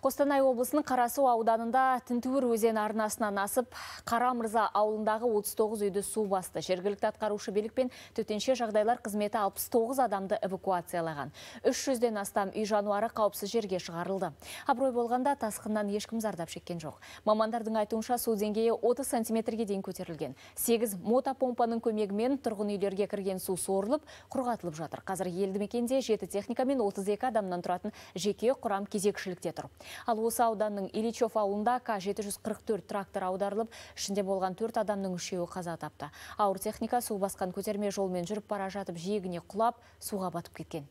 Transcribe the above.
Қостанай облысының Қарасу ауданында Тінтуір өзен арнасынан асып, Қарамырза ауылындағы 39 үйді су басты. Жергілікті атқарушы билік төтенше жағдайлар қызметі 69 адамды эвакуациялаған. 300-ден астам үй жануары қауіпсіз жерге шығарылды. Абырой болғанда тасқыннан ешкім зардап шеккен жоқ. Мамандардың айтуынша су деңгейі 30 сантиметрге дейін көтерілген. 8 мотопомпаның көмегімен тұрғын үйлерге кірген су сорылып, құрғатылып жатыр. Қазір елді мекенде 7 техника мен 32 адамнан тұратын жеке құрам кезекшілікте тұр Ал осы ауданның Ильичев ауылында К-744 трактор аударылып, ішінде болған төрт адамның үшеуі қаза тапты. Ауыр техника су басқан көтерме жолмен жүріп бара жатып жиегіне құлап, суға батып кеткен.